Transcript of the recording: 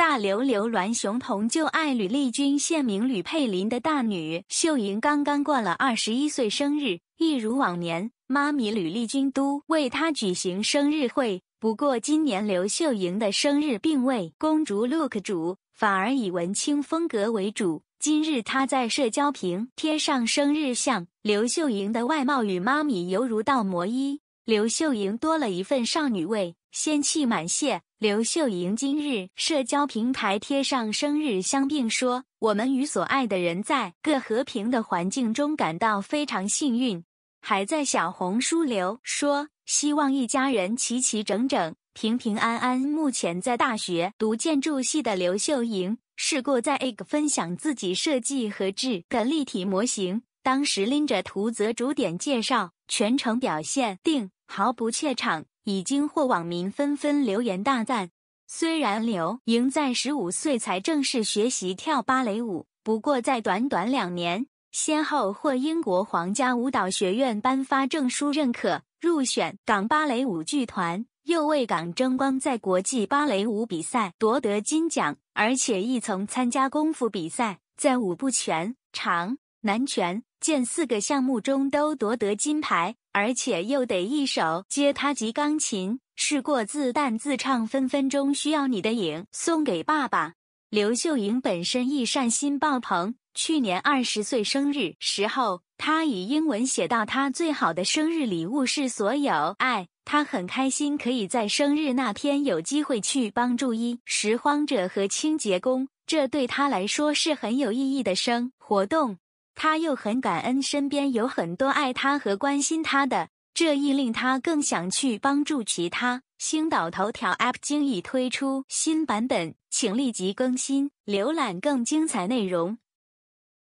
大刘刘銮雄同旧爱吕丽君（现名吕佩林）的大女秀莹刚刚过了二十一岁生日，一如往年，妈咪吕丽君都为她举行生日会。不过，今年刘秀莹的生日并未公主 look 主，反而以文青风格为主。今日她在社交平贴上生日相，刘秀莹的外貌与妈咪犹如道模一，刘秀莹多了一份少女味，仙气满泻。刘秀莹今日社交平台贴上生日相，并说：“我们与所爱的人在各和平的环境中感到非常幸运。”还在小红书留说：“希望一家人齐齐整整，平平安安。”目前在大学读建筑系的刘秀莹，试过在 A g 分享自己设计和制的立体模型，当时拎着图则逐点介绍，全程表现定毫不怯场。已经获网民纷纷留言大赞。虽然刘莹在十五岁才正式学习跳芭蕾舞，不过在短短两年，先后获英国皇家舞蹈学院颁发证书认可，入选港芭蕾舞剧团，又为港争光，在国际芭蕾舞比赛夺得金奖。而且亦曾参加功夫比赛，在五步拳、长南拳。见四个项目中都夺得金牌，而且又得一手接他及钢琴。试过自弹自唱，分分钟需要你的影。送给爸爸。刘秀莹本身亦善心爆棚。去年二十岁生日时候，她以英文写到：“她最好的生日礼物是所有爱。”她很开心可以在生日那天有机会去帮助一拾荒者和清洁工，这对她来说是很有意义的生活动。他又很感恩身边有很多爱他和关心他的，这亦令他更想去帮助其他。星岛头条 App 经已推出新版本，请立即更新，浏览更精彩内容。